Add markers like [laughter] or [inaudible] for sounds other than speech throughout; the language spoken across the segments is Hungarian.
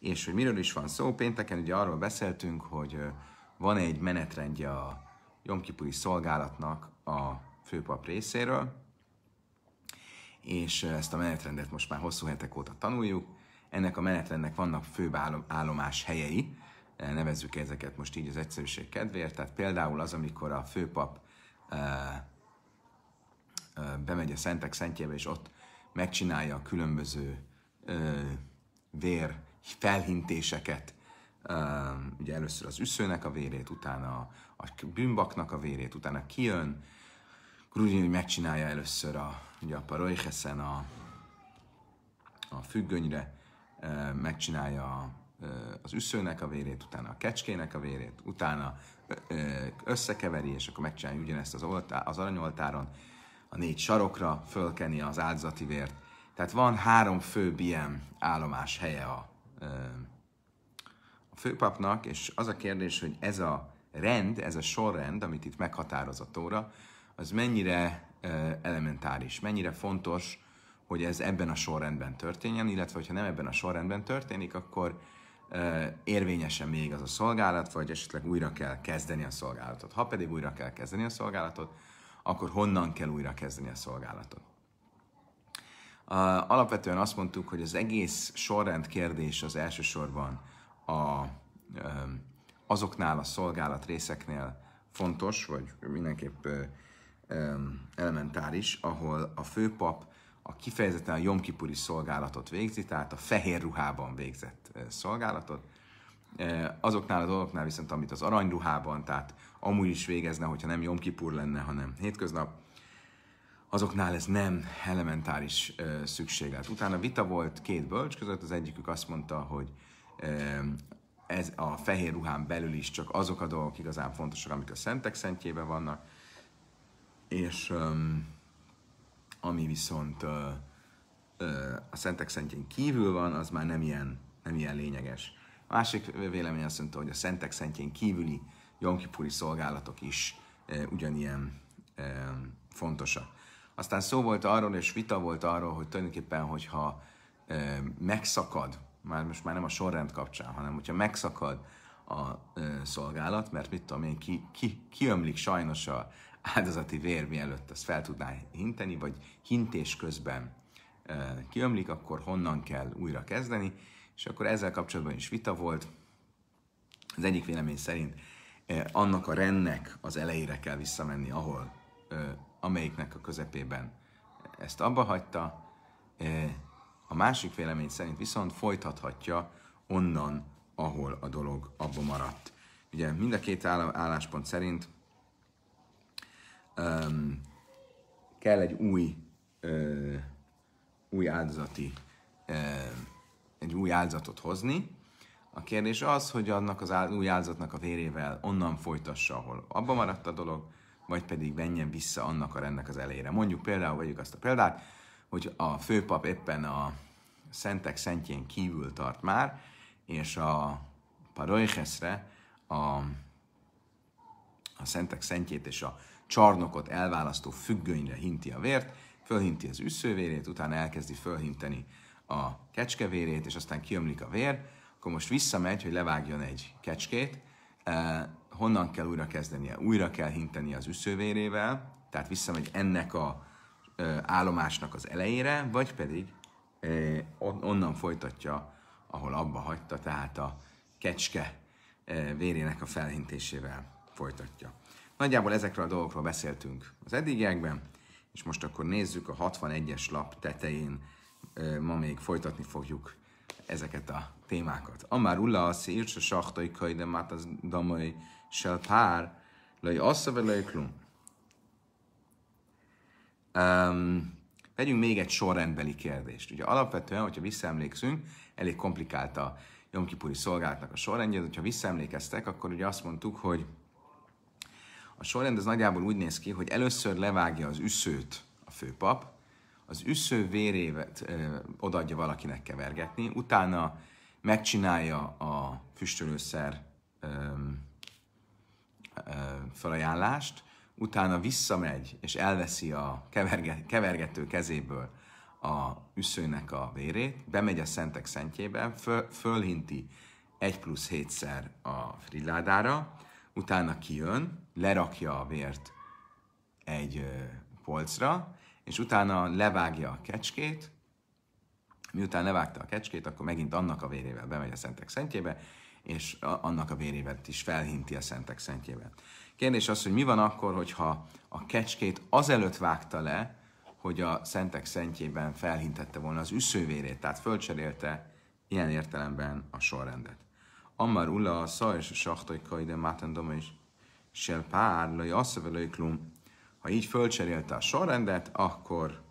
És hogy miről is van szó, pénteken ugye arról beszéltünk, hogy van egy menetrendje a jomkipuri szolgálatnak a főpap részéről, és ezt a menetrendet most már hosszú hetek óta tanuljuk. Ennek a menetrendnek vannak főbb állomás helyei, nevezzük ezeket most így az egyszerűség kedvéért, tehát például az, amikor a főpap bemegy a Szentek Szentjébe, és ott megcsinálja a különböző vér felhintéseket, ugye először az üszőnek a vérét, utána a bűnbaknak a vérét, utána kijön, Grudin megcsinálja először a, ugye a paroicheszen a, a függönyre, megcsinálja az üszőnek a vérét, utána a kecskének a vérét, utána összekeveri, és akkor megcsinálja ugyanezt az, oltá, az aranyoltáron, a négy sarokra fölkeni az áldozati vért. Tehát van három fő ilyen állomás helye a a főpapnak, és az a kérdés, hogy ez a rend, ez a sorrend, amit itt meghatároz a tóra, az mennyire elementáris, mennyire fontos, hogy ez ebben a sorrendben történjen, illetve hogyha nem ebben a sorrendben történik, akkor érvényesen még az a szolgálat, vagy esetleg újra kell kezdeni a szolgálatot. Ha pedig újra kell kezdeni a szolgálatot, akkor honnan kell újra kezdeni a szolgálatot. Alapvetően azt mondtuk, hogy az egész sorrend kérdés az elsősorban a, azoknál a szolgálat részeknél fontos, vagy mindenképp elementáris, ahol a főpap a kifejezetten a jomkipuri szolgálatot végzi, tehát a fehér ruhában végzett szolgálatot. Azoknál a dolgoknál viszont, amit az aranyruhában, tehát amúgy is végezne, hogyha nem jomkipur lenne, hanem hétköznap, azoknál ez nem elementáris ö, szükséglet. Utána vita volt két bölcs között, az egyikük azt mondta, hogy ö, ez a fehér ruhán belül is csak azok a dolgok igazán fontosak, amik a szentek szentjében vannak, és ö, ami viszont ö, ö, a szentek szentjén kívül van, az már nem ilyen, nem ilyen lényeges. A másik vélemény azt mondta, hogy a szentek szentjén kívüli jonkipuri szolgálatok is ö, ugyanilyen ö, fontosak. Aztán szó volt arról, és vita volt arról, hogy tulajdonképpen, hogyha ö, megszakad, már most már nem a sorrend kapcsán, hanem hogyha megszakad a ö, szolgálat, mert mit tudom én, ki, ki, kiömlik sajnos a áldozati vér, mielőtt ezt fel tudná hinteni, vagy hintés közben ö, kiömlik, akkor honnan kell újra kezdeni, és akkor ezzel kapcsolatban is vita volt. Az egyik vélemény szerint annak a rendnek az elejére kell visszamenni, ahol amelyiknek a közepében ezt abba hagyta. E, a másik vélemény szerint viszont folytathatja onnan, ahol a dolog abba maradt. Ugye mind a két álláspont szerint um, kell egy új, uh, új áldozati, uh, egy új áldozatot hozni. A kérdés az, hogy annak az új áldozatnak a vérével onnan folytassa, ahol abba maradt a dolog, vagy pedig menjen vissza annak a rendnek az elejére. Mondjuk például, vegyük azt a példát, hogy a főpap éppen a szentek szentjén kívül tart már, és a paroicheszre a, a szentek szentjét és a csarnokot elválasztó függönyre hinti a vért, fölhinti az üszővérét, utána elkezdi fölhinteni a kecskevérét, és aztán kiömlik a vér, akkor most visszamegy, hogy levágjon egy kecskét, honnan kell újra kezdenie? Újra kell hinteni az üszővérével, tehát visszamegy ennek a állomásnak az elejére, vagy pedig onnan folytatja, ahol abba hagyta, tehát a kecske vérének a felhintésével folytatja. Nagyjából ezekről a dolgokról beszéltünk az eddigiekben, és most akkor nézzük a 61-es lap tetején, ma még folytatni fogjuk ezeket a témákat. Amár ulla a szírsa sachtai kajdemát, az damai של פער לא יעשה ולא Um, vegyünk még egy sorrendbeli kérdést. Ugye alapvetően, hogyha visszaemlékszünk, elég komplikált a Jomkipuri szolgálatnak a sorrendje, de hogyha visszaemlékeztek, akkor ugye azt mondtuk, hogy a sorrend az nagyjából úgy néz ki, hogy először levágja az üszőt a főpap, az üsző vérévet ö, odaadja valakinek kevergetni, utána megcsinálja a füstölőszer ö, felajánlást, utána visszamegy és elveszi a keverge, kevergető kezéből a üszőnek a vérét, bemegy a szentek szentjébe, föl, fölhinti 1 plusz 7-szer a friládára, utána kijön, lerakja a vért egy polcra, és utána levágja a kecskét, miután levágta a kecskét, akkor megint annak a vérével bemegy a szentek szentjébe, és annak a vérévet is felhinti a szentek szentjével. Kérdés az, hogy mi van akkor, hogyha a kecskét azelőtt vágta le, hogy a szentek szentjében felhintette volna az üszővérét, tehát fölcserélte ilyen értelemben a sorrendet. Ammar ulla a szaj és a sahtajkai, de mátendom és sel pár, lai asszövelői klum. Ha így fölcserélte a sorrendet, akkor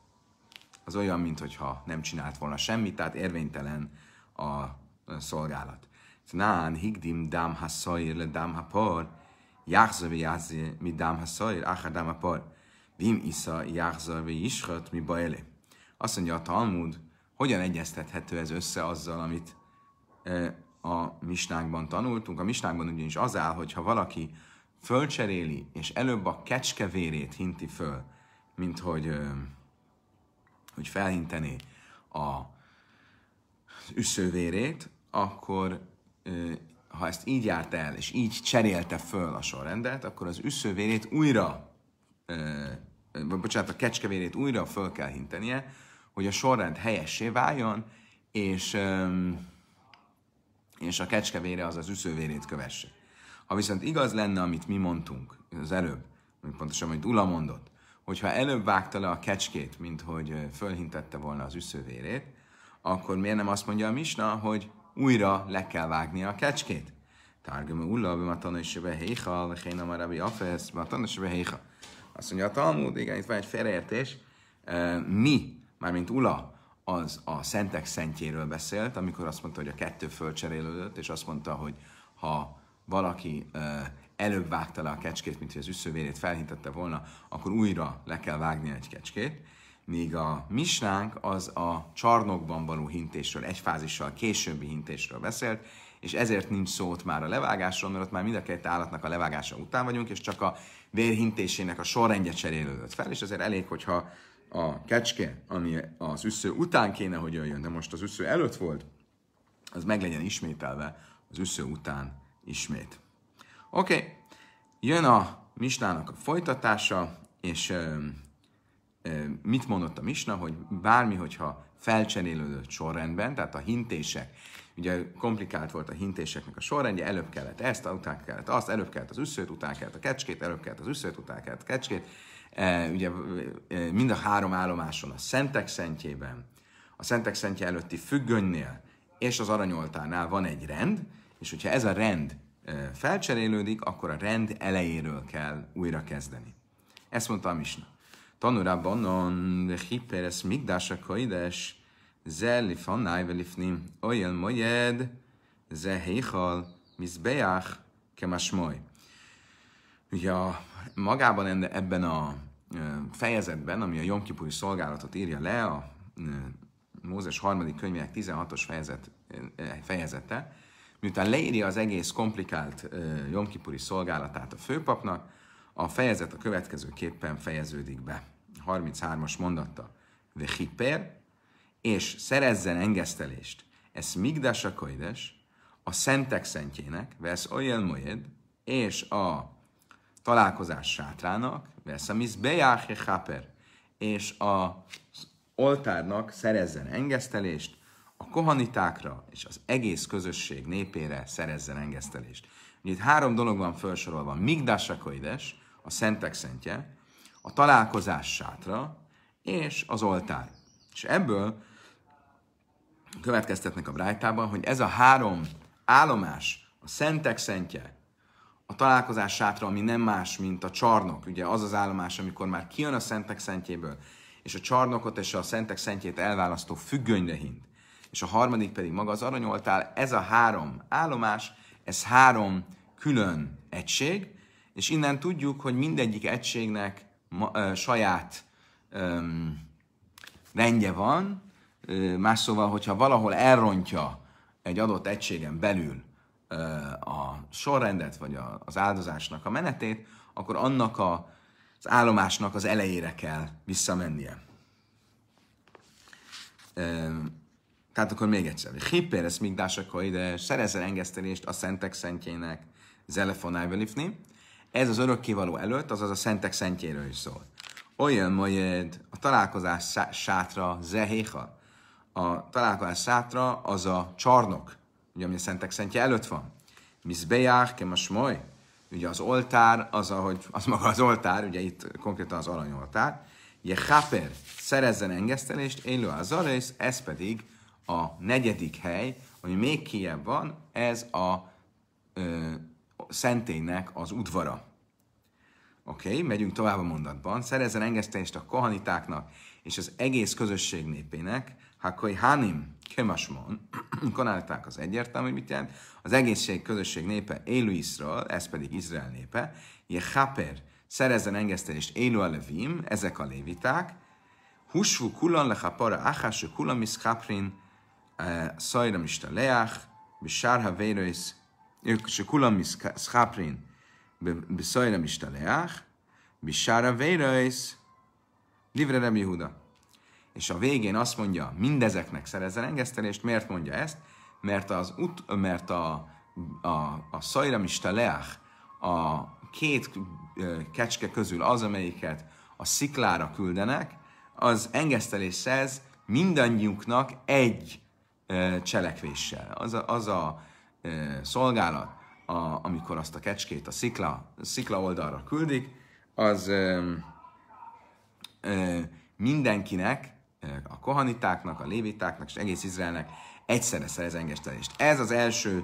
az olyan, mintha nem csinált volna semmit, tehát érvénytelen a szolgálat. Tnán, higdim dám haszair le dám hapor, jachza ve jazze mi dám haszair, achar dám hapor. Bim isza jachza ve ishat mi baele. Azt mondja a Talmud, hogyan egyeztethető ez össze azzal, amit e, a misnákban tanultunk. A misnákban ugyanis az áll, hogy ha valaki fölcseréli, és előbb a kecskevérét hinti föl, mint hogy, e, hogy felhintené a üszővérét, akkor ha ezt így járt el, és így cserélte föl a sorrendet, akkor az üszővérét újra, vagy bocsánat, a kecskevérét újra föl kell hintenie, hogy a sorrend helyessé váljon, és, és a kecskevére az az üszővérét kövesse. Ha viszont igaz lenne, amit mi mondtunk az előbb, pontosan, amit Ula mondott, hogyha előbb vágta le a kecskét, mint hogy fölhintette volna az üszővérét, akkor miért nem azt mondja a Misna, hogy újra le kell vágni a kecskét. Targum ulla, bima tanúsebe héha, a marabi afesz, bima tanúsebe héha. Azt mondja a Talmud, igen, itt van egy félreértés. Mi, mármint ula, az a szentek szentjéről beszélt, amikor azt mondta, hogy a kettő fölcserélődött, és azt mondta, hogy ha valaki előbb vágta le a kecskét, mint hogy az üszővérét felhintette volna, akkor újra le kell vágni egy kecskét míg a misnánk az a csarnokban való hintésről, egy fázissal későbbi hintésről beszélt, és ezért nincs szó ott már a levágásról, mert ott már mind a két állatnak a levágása után vagyunk, és csak a vérhintésének a sorrendje cserélődött fel, és ezért elég, hogyha a kecske, ami az üssző után kéne, hogy jöjjön, de most az üssző előtt volt, az meg legyen ismételve az üssző után ismét. Oké, okay. jön a misnának a folytatása, és mit mondott a Misna, hogy bármi, hogyha felcserélődött sorrendben, tehát a hintések, ugye komplikált volt a hintéseknek a sorrendje, előbb kellett ezt, után kellett azt, előbb kellett az üsszőt, után kellett a kecskét, előbb kellett az üsszőt, után kellett a kecskét, ugye mind a három állomáson, a Szentek Szentjében, a Szentek Szentje előtti függönynél és az aranyoltánál van egy rend, és hogyha ez a rend felcserélődik, akkor a rend elejéről kell újra kezdeni. Ezt mondta a Misna. Tanurában de hiperes migdása kaides zelli fannáj velifnim olyan mojed ze héhal mizbeach kemasmoly. Ugye a, magában ebben a fejezetben, ami a Jomkipuri szolgálatot írja le, a Mózes harmadik könyvének 16-os fejezet, e, fejezete, miután leírja az egész komplikált Jomkipuri szolgálatát a főpapnak, a fejezet a következőképpen fejeződik be. 33-as mondatta. Vechiper, és szerezzen engesztelést. Ez migdás a Koides, a szentek szentjének, vesz olyan mojed, és a találkozás sátrának, vesz a haper, és a oltárnak szerezzen engesztelést, a kohanitákra és az egész közösség népére szerezzen engesztelést. Úgyhogy itt három dolog van felsorolva. koides a szentek szentje, a találkozás sátra és az oltár. És ebből következtetnek a brájtában, hogy ez a három állomás, a szentek szentje, a találkozás sátra, ami nem más, mint a csarnok, ugye az az állomás, amikor már kijön a szentek szentjéből, és a csarnokot és a szentek szentjét elválasztó függönyre hint. És a harmadik pedig maga az aranyoltál, ez a három állomás, ez három külön egység, és innen tudjuk, hogy mindegyik egységnek ma, ö, saját ö, rendje van, ö, más szóval, hogyha valahol elrontja egy adott egységen belül ö, a sorrendet, vagy a, az áldozásnak a menetét, akkor annak a, az állomásnak az elejére kell visszamennie. Ö, tehát akkor még egyszer. Hippér, ez migdásakor ide, szerezzen engesztelést a szentek szentjének, zelefonájba lifni. Ez az örökkévaló előtt, azaz a szentek szentjéről is szól. Olyan majd a találkozás sátra zehéha. A találkozás sátra az a csarnok, ugye, ami a szentek szentje előtt van. kemas kemasmoly, ugye az oltár, az, ahogy, az maga az oltár, ugye itt konkrétan az aranyoltár, Haper szerezzen engesztelést, élő az arész, ez pedig a negyedik hely, ami még kiebb van, ez a szentélynek az udvara. Oké, okay, megyünk tovább a mondatban. Szerezzen engesztelést a kohanitáknak és az egész közösség népének, Hakoi Hanim Kemasmon, [clears throat] konálták az egyértelmű, mit jelent, az egészség közösség népe élő Izrael, ez pedig Izrael népe, Jehaper, szerezzen engesztelést élő a levim, ezek a léviták, Husvu kulan lehapara achasu kulan miszkaprin, eh, szajra mista leach, bisárha vérőisz, שכולם מסחפרין בסויר המשתלח, בשאר הווירס, דברי רבי יהודה. És a végén azt mondja, mindezeknek szerezzen engesztelést, miért mondja ezt? Mert az ut, mert a, a, a szajramista leach, a két kecske közül az, amelyiket a sziklára küldenek, az engesztelés szerz mindannyiuknak egy cselekvéssel. Az a, az a szolgálat, a, amikor azt a kecskét a szikla, a szikla oldalra küldik, az ö, ö, mindenkinek, a kohanitáknak, a lévitáknak és egész Izraelnek egyszerre szerez engesztelést. Ez az első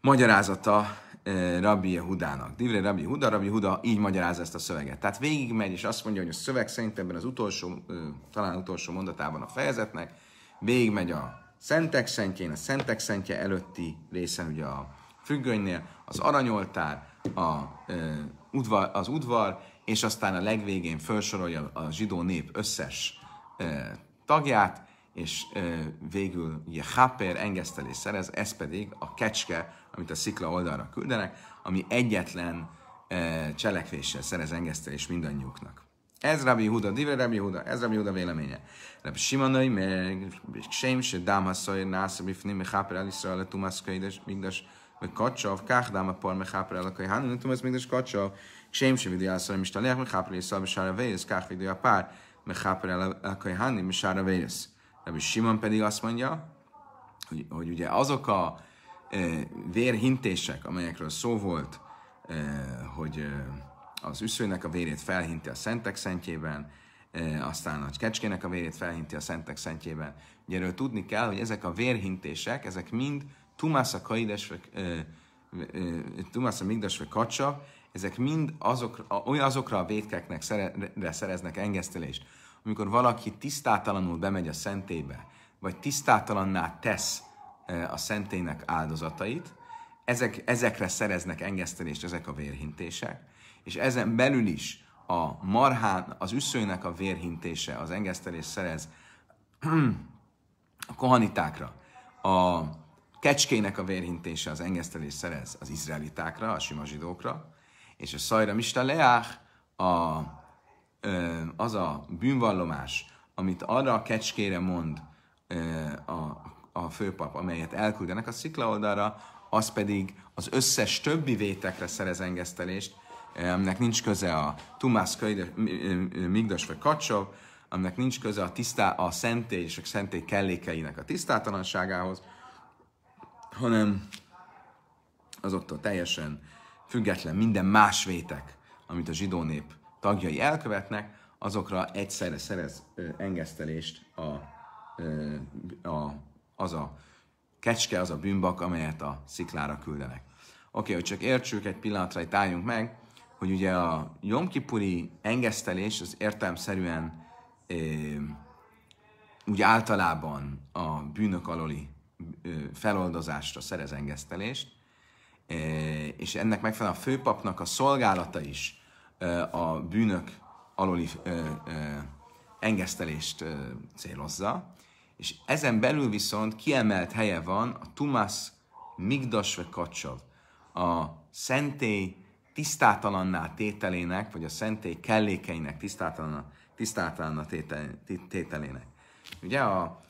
magyarázata eh, Rabbi Hudának, Divre Rabbi Huda, Rabbi Huda így magyarázza ezt a szöveget. Tehát végigmegy, és azt mondja, hogy a szöveg szerint ebben az utolsó, eh, talán utolsó mondatában a fejezetnek, végigmegy a szentek szentjén, a szentek szentje előtti részen, ugye a függönynél, az aranyoltár, a, ö, udvar, az udvar, és aztán a legvégén felsorolja a zsidó nép összes ö, tagját, és ö, végül ugye háper engesztelés szerez, ez pedig a kecske, amit a szikla oldalra küldenek, ami egyetlen ö, cselekvéssel szerez engesztelés mindannyiuknak. Ez Rabbi Huda, Divre Rabbi Huda, ez Rabbi Huda véleménye. Rabbi Simonai, meg Sém, se Dám Hasszai, Nász, Bifni, Iszrael, a Tumász Kaides, Migdas, meg Kacsav, Káhdám, Par, a Elakai, Hánu, Tumász Migdas, Kacsav, Sém, se Vidja, Szalem, Istalják, Mecháper, Eliszra, Vélez, Kách Vidi a Pár, a Elakai, Hánu, Mesára, Vélez. Rabbi Simon pedig azt mondja, hogy, hogy ugye azok a e, vérhintések, amelyekről szó volt, e, hogy e, az üszőnek a vérét felhinti a szentek szentjében, e, aztán a kecskének a vérét felhinti a szentek szentjében. Ugye erről tudni kell, hogy ezek a vérhintések, ezek mind Tumász a Kaides, e, e, Tumász vagy Kacsa, ezek mind azok, olyan azokra a védkeknek szere, szereznek engesztelést. Amikor valaki tisztátalanul bemegy a szentébe, vagy tisztátalanná tesz a szentének áldozatait, ezek, ezekre szereznek engesztelést ezek a vérhintések, és ezen belül is a marhán, az üszőnek a vérhintése, az engesztelés szerez [clears throat] a kohanitákra, a kecskének a vérhintése, az engesztelés szerez az izraelitákra, a sima zsidókra, és a szajra mista leach, a, az a bűnvallomás, amit arra a kecskére mond a, a főpap, amelyet elküldenek a szikla oldalra, az pedig az összes többi vétekre szerez engesztelést, aminek nincs köze a Tumász Migdas vagy Kacsov, aminek nincs köze a, tisztá, a szentély és a szentély kellékeinek a tisztátalanságához, hanem az ott a teljesen független minden más vétek, amit a zsidó nép tagjai elkövetnek, azokra egyszerre szerez engesztelést a, a, az a kecske az a bűnbak, amelyet a sziklára küldenek. Oké, okay, hogy csak értsük egy pillanatra, itt álljunk meg, hogy ugye a jomkipuri engesztelés az értelmszerűen e, úgy általában a bűnök aloli e, feloldozásra szerez engesztelést, e, és ennek megfelelően a főpapnak a szolgálata is e, a bűnök aloli e, e, engesztelést e, célozza, és ezen belül viszont kiemelt helye van a Tumas Migdasve Kacsav, a szentély tisztátalanná tételének, vagy a szentély kellékeinek tisztátalanná, tisztátalanná tételének. Ugye a,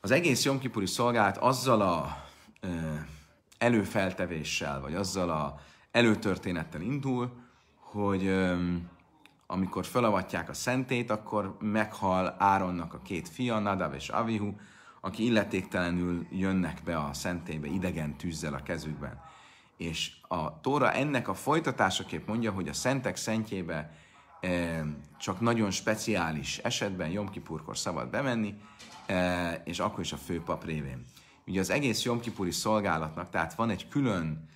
az egész jomkipuri szolgált azzal a ö, előfeltevéssel, vagy azzal a előtörténettel indul, hogy ö, amikor felavatják a szentét, akkor meghal Áronnak a két fia, Nadav és Avihu, aki illetéktelenül jönnek be a szentébe idegen tűzzel a kezükben. És a Tóra ennek a folytatásaképp mondja, hogy a szentek szentjébe e, csak nagyon speciális esetben Jomkipurkor szabad bemenni, e, és akkor is a főpap révén. Ugye az egész Jomkipuri szolgálatnak, tehát van egy külön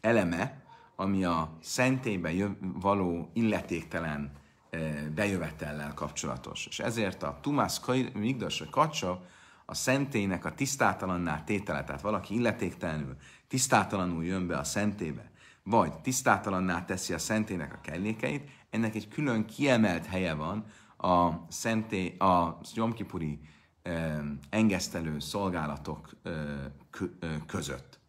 eleme, ami a szentélyben jöv, való illetéktelen e, bejövetellel kapcsolatos. És ezért a Tumász Migdas Kacsa a szentélynek a tisztátalanná tétele, tehát valaki illetéktelenül, tisztátalanul jön be a szentébe, vagy tisztátalanná teszi a szentének a kellékeit, ennek egy külön kiemelt helye van a, szenté, a nyomkipuri e, engesztelő szolgálatok eh, között.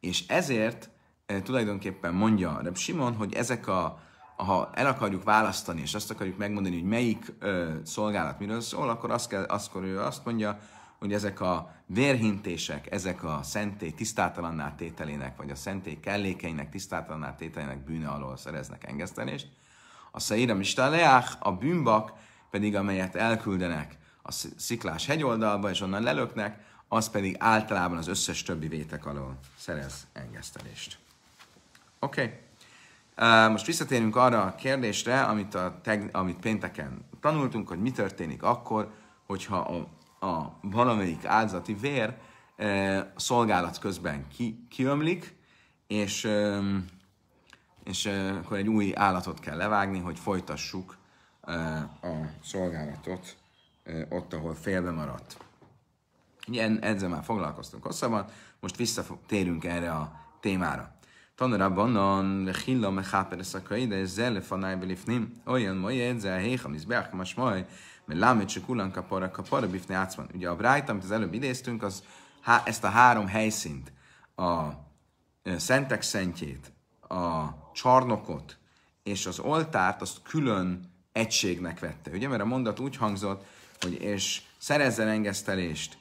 És ezért Eh, tulajdonképpen mondja Reb Simon, hogy ezek a, ha el akarjuk választani, és azt akarjuk megmondani, hogy melyik ö, szolgálat miről szól, akkor azt, kell, akkor ő azt mondja, hogy ezek a vérhintések, ezek a szentély tisztátalanná tételének, vagy a szentély kellékeinek tisztátalanná tételének bűne alól szereznek engesztelést. A Szeirem Istaleach, a bűnbak pedig, amelyet elküldenek a sziklás hegyoldalba, és onnan lelöknek, az pedig általában az összes többi vétek alól szerez engesztelést. Oké. Okay. Most visszatérünk arra a kérdésre, amit, a teg, amit pénteken tanultunk, hogy mi történik akkor, hogyha a, a valamelyik áldozati vér e, szolgálat közben ki, kiömlik, és, e, és e, akkor egy új állatot kell levágni, hogy folytassuk e, a szolgálatot e, ott, ahol félbe maradt. Ilyen, ezzel már foglalkoztunk hosszabban, most visszatérünk erre a témára. Tanarabban a Hilla mechaper szakai, de ez zele fanáj belifnim. Olyan mai edze a héha, miz beákamas majd, mert lámet se kulan kapara, kapara bifne átszvan. Ugye a Brájt, amit az előbb idéztünk, az há, ezt a három helyszínt, a Szentek Szentjét, a csarnokot és az oltárt, azt külön egységnek vette. Ugye, mert a mondat úgy hangzott, hogy és szerezzen engesztelést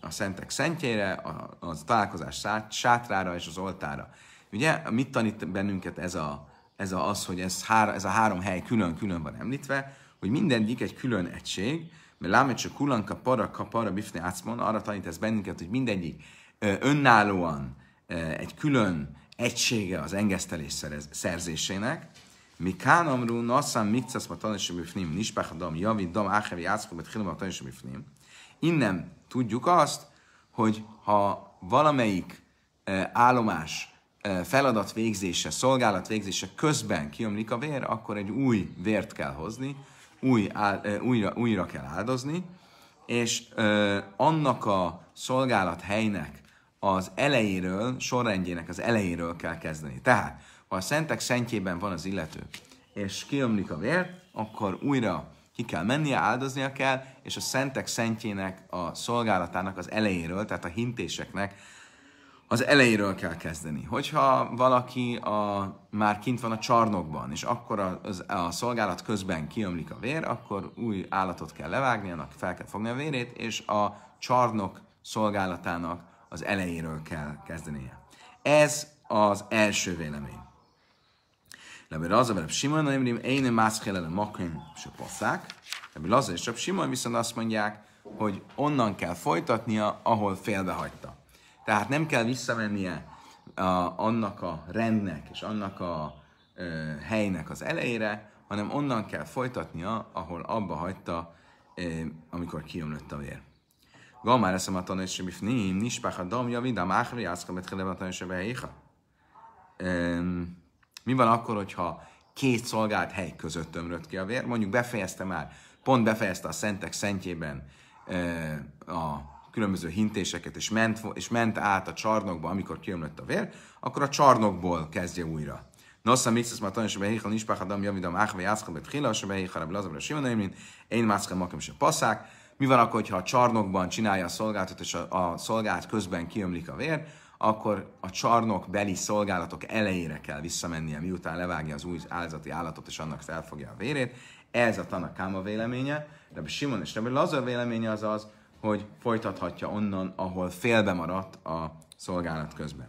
a szentek szentjére, a, a találkozás sátrára és az oltára. Ugye, mit tanít bennünket ez a, ez a, az, hogy ez, hár, ez a három hely külön-külön van említve, hogy mindegyik egy külön egység, mert lámet csak kulanka, para, kapara, bifne átszmon, arra tanít ez bennünket, hogy mindegyik önállóan egy külön egysége az engesztelés szerez, szerzésének, mi kánamrú nasszám mikcesz, ma tanítsa, bifnim, nispech dam, javit dam, áhevi ácfog, bet a tanítsa, bifnim. Innen tudjuk azt, hogy ha valamelyik e, állomás e, feladat végzése, szolgálat végzése közben kiomlik a vér, akkor egy új vért kell hozni, új, áll, e, újra, újra kell áldozni, és annak a szolgálat helynek az elejéről, sorrendjének az elejéről kell kezdeni. Tehát, ha a szentek szentjében van az illető, és kiömlik a vér, akkor újra ki kell mennie, áldoznia kell, és a szentek szentjének a szolgálatának az elejéről, tehát a hintéseknek az elejéről kell kezdeni. Hogyha valaki a, már kint van a csarnokban, és akkor a, az, a szolgálat közben kiömlik a vér, akkor új állatot kell levágni, annak fel kell fogni a vérét, és a csarnok szolgálatának az elejéről kell kezdenie. Ez az első vélemény. Rabbi Laza, Rabbi Simon, nem rím, én nem mászkélele makrim, se passzák. Rabbi Laza és Rabbi Simon viszont azt mondják, hogy onnan kell folytatnia, ahol félbehagyta. Tehát nem kell visszamennie a, annak a rendnek és annak a ö, helynek az elejére, hanem onnan kell folytatnia, ahol abba hagyta, ö, amikor kiömlött a vér. Gamár eszem a tanulás, hogy mi nispáha damja, vidám áhri, ászka, betkelem a tanulás, mi van akkor, hogyha két szolgált hely között tömrött ki a vér? Mondjuk befejezte már, pont befejezte a szentek szentjében a különböző hintéseket, és ment, és ment át a csarnokba, amikor kiömlött a vér, akkor a csarnokból kezdje újra. Nosza mixes ma tanulás behéjhal nincs pachadam, javidam áhve jászka betchila, se behéjhal lazabra simon mint én mászka makem se passzák. Mi van akkor, ha a csarnokban csinálja a szolgáltat, és a, a szolgált közben kiömlik a vér, akkor a csarnok beli szolgálatok elejére kell visszamennie, miután levágja az új áldozati állatot, és annak felfogja a vérét. Ez a Tanakáma véleménye, de Simon és Rebbe Lazar véleménye az az, hogy folytathatja onnan, ahol félbe maradt a szolgálat közben.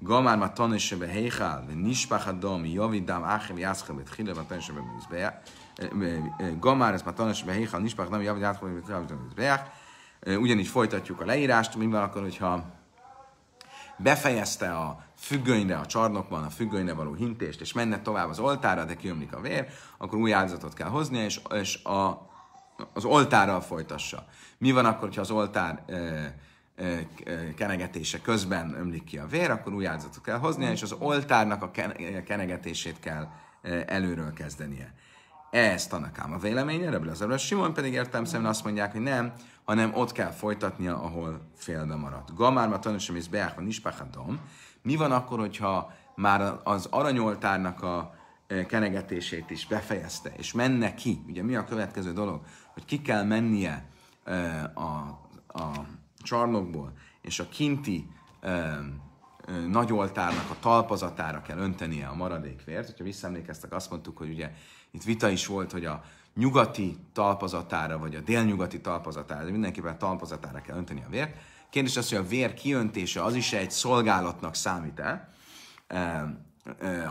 Gamár ma tanésebe heichál, ve nispáchat dom, javidám, áchem, jászkel, ve tchile, va tanésebe mizbeach. Eh, eh, eh, Gamár ez ma tanésebe heichál, nispáchat dom, javidám, áchem, ve tchile, va Ugyanígy folytatjuk a leírást, mivel akkor, hogyha befejezte a függönyre, a csarnokban a függönyre való hintést, és menne tovább az oltára, de kiömlik a vér, akkor új áldozatot kell hoznia, és, és a, az oltárral folytassa. Mi van akkor, ha az oltár e, e, kenegetése közben ömlik ki a vér, akkor új áldozatot kell hoznia, és az oltárnak a kenegetését kell előről kezdenie. Ez tanakám a véleménye, Rebbe Lazarus Simon pedig szemben azt mondják, hogy nem, hanem ott kell folytatnia, ahol félbe maradt. Gamárma is és van ispachadom, Mi van akkor, hogyha már az aranyoltárnak a e, kenegetését is befejezte, és menne ki? Ugye mi a következő dolog? Hogy ki kell mennie e, a, a csarnokból, és a kinti e, nagyoltárnak a talpazatára kell öntenie a maradék vért. Hogyha visszaemlékeztek, azt mondtuk, hogy ugye itt vita is volt, hogy a nyugati talpazatára, vagy a délnyugati talpazatára, de mindenképpen a talpazatára kell önteni a vért. Kérdés az, hogy a vér kiöntése az is egy szolgálatnak számít-e?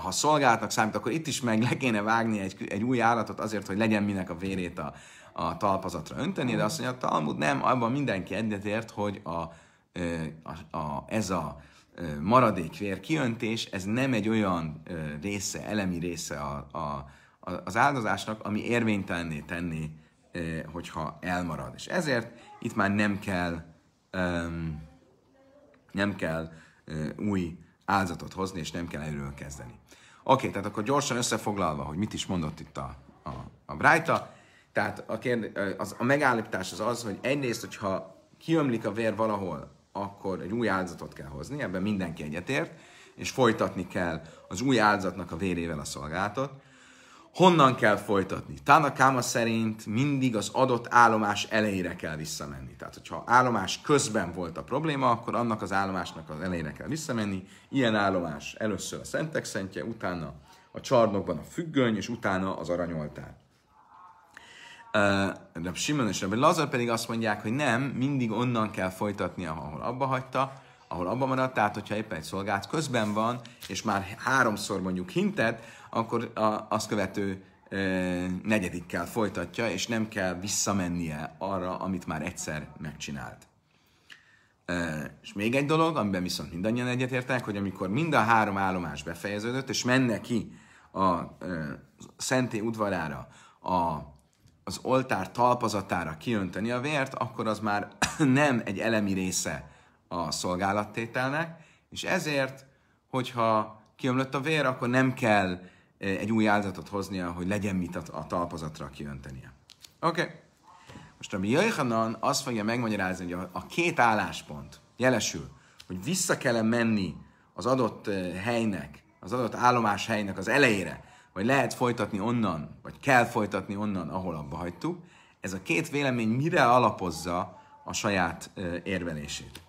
ha szolgálatnak számít, akkor itt is meg le kéne vágni egy, egy új állatot azért, hogy legyen minek a vérét a, a talpazatra önteni, de azt mondja, a Talmud nem, abban mindenki egyetért, hogy a, a, a, ez a maradék vér kiöntés, ez nem egy olyan része, elemi része a, a az áldozásnak, ami érvénytelenné tenni, hogyha elmarad. És ezért itt már nem kell, nem kell új áldozatot hozni, és nem kell erről kezdeni. Oké, tehát akkor gyorsan összefoglalva, hogy mit is mondott itt a, a, a Brájta. Tehát a, kérde, az, a megállítás az az, hogy egyrészt, hogyha kiömlik a vér valahol, akkor egy új áldozatot kell hozni, ebben mindenki egyetért, és folytatni kell az új áldozatnak a vérével a szolgálatot honnan kell folytatni. Tanakáma szerint mindig az adott állomás elejére kell visszamenni. Tehát, hogyha állomás közben volt a probléma, akkor annak az állomásnak az elejére kell visszamenni. Ilyen állomás először a Szentek Szentje, utána a csarnokban a függöny, és utána az aranyoltár. De Simon és Rab Lazar pedig azt mondják, hogy nem, mindig onnan kell folytatni, ahol abba hagyta, ahol abba maradt, tehát hogyha éppen egy szolgált közben van, és már háromszor mondjuk hintet, akkor a, azt követő e, negyedikkel folytatja, és nem kell visszamennie arra, amit már egyszer megcsinált. E, és még egy dolog, amiben viszont mindannyian egyetértek, hogy amikor mind a három állomás befejeződött, és menne ki a e, szenté udvarára, a, az oltár talpazatára kiönteni a vért, akkor az már [clears throat] nem egy elemi része a szolgálattételnek, és ezért, hogyha kiömlött a vér, akkor nem kell egy új áldozatot hoznia, hogy legyen mit a, a talpazatra kiöntenie. Oké. Okay. Most ami Jöjhanan azt fogja megmagyarázni, hogy a, a két álláspont jelesül, hogy vissza kell menni az adott eh, helynek, az adott állomás helynek az elejére, vagy lehet folytatni onnan, vagy kell folytatni onnan, ahol abba hagytuk, ez a két vélemény mire alapozza a saját eh, érvelését.